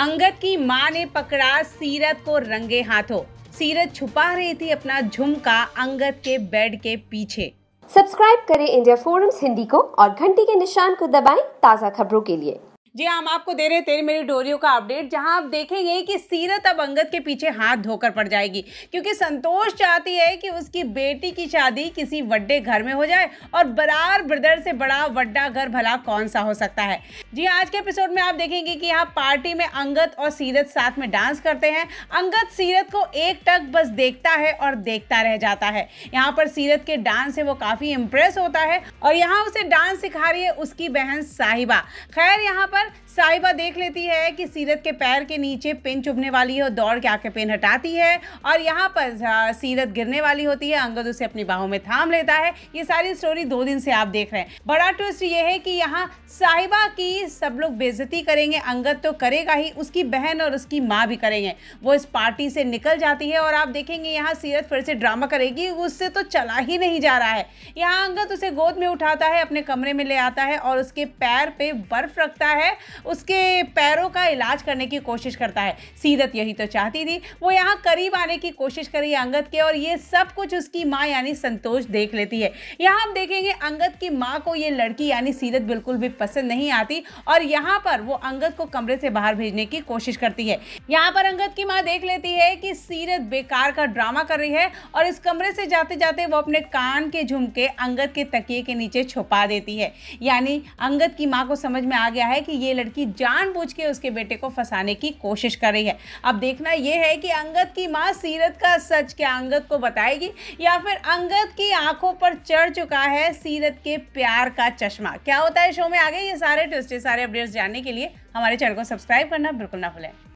अंगद की मां ने पकड़ा सीरत को रंगे हाथों सीरत छुपा रही थी अपना झुमका अंगद के बेड के पीछे सब्सक्राइब करें इंडिया फोरम्स हिंदी को और घंटी के निशान को दबाएं ताज़ा खबरों के लिए जी हाँ, हम आपको दे रहे तेरी मेरी डोरियों का अपडेट जहां आप देखेंगे कि सीरत अब अंगद के पीछे हाथ धोकर पड़ जाएगी क्योंकि संतोष चाहती है कि उसकी बेटी की शादी किसी वड्डे घर में हो जाए और बरार ब्रदर से बड़ा वड्डा घर भला कौन सा हो सकता है जी हाँ, आज के एपिसोड में आप देखेंगे कि यहाँ पार्टी में अंगत और सीरत साथ में डांस करते हैं अंगत सीरत को एक टक बस देखता है और देखता रह जाता है यहाँ पर सीरत के डांस से वो काफ़ी इम्प्रेस होता है और यहाँ उसे डांस सिखा रही है उसकी बहन साहिबा खैर यहाँ पर साहिबा देख लेती है कि सीरत के पैर के नीचे पिन चुभने वाली है और दौड़ के आके पिन हटाती है और यहाँ पर सीरत गिरने वाली होती है अंगद उसे अपनी बाहों में थाम लेता है ये सारी स्टोरी दो दिन से आप देख रहे हैं बड़ा ट्विस्ट ये है कि यहाँ साहिबा की सब लोग बेजती करेंगे अंगद तो करेगा ही उसकी बहन और उसकी माँ भी करेंगे वो इस पार्टी से निकल जाती है और आप देखेंगे यहाँ सीरत फिर से ड्रामा करेगी उससे तो चला ही नहीं जा रहा है यहाँ अंगद उसे गोद में उठाता है अपने कमरे में ले आता है और उसके पैर पे बर्फ रखता है है उसके पैरों का इलाज करने की कोशिश करता है सीरत यही तो चाहती थी वो यहाँ करीब आने की कोशिश करी अंगद के और ये सब कुछ उसकी माँ यानी संतोष देख लेती है यहाँ हम देखेंगे अंगद की माँ को ये लड़की यानी सीरत बिल्कुल भी पसंद नहीं आती और यहाँ पर वो अंगद को कमरे से बाहर भेजने की कोशिश करती है यहाँ पर अंगद की माँ देख लेती है कि सीरत बेकार का ड्रामा कर रही है और इस कमरे से जाते जाते वो अपने कान के झुमके अंगद के तकिए के नीचे छुपा देती है यानी अंगद की माँ को समझ में आ गया है कि ये लड़की जानबूझ के उसके बेटे को फंसाने की कोशिश कर रही है अब देखना यह है कि अंगद की माँ सीरत का सच क्या अंगद को बताएगी या फिर अंगद की आंखों पर चढ़ चुका है सीरत के प्यार का चश्मा क्या होता है शो में आगे ये सारे ट्विस्ट सारे अपडेट्स जानने के लिए हमारे चैनल को सब्सक्राइब करना बिल्कुल ना भूलें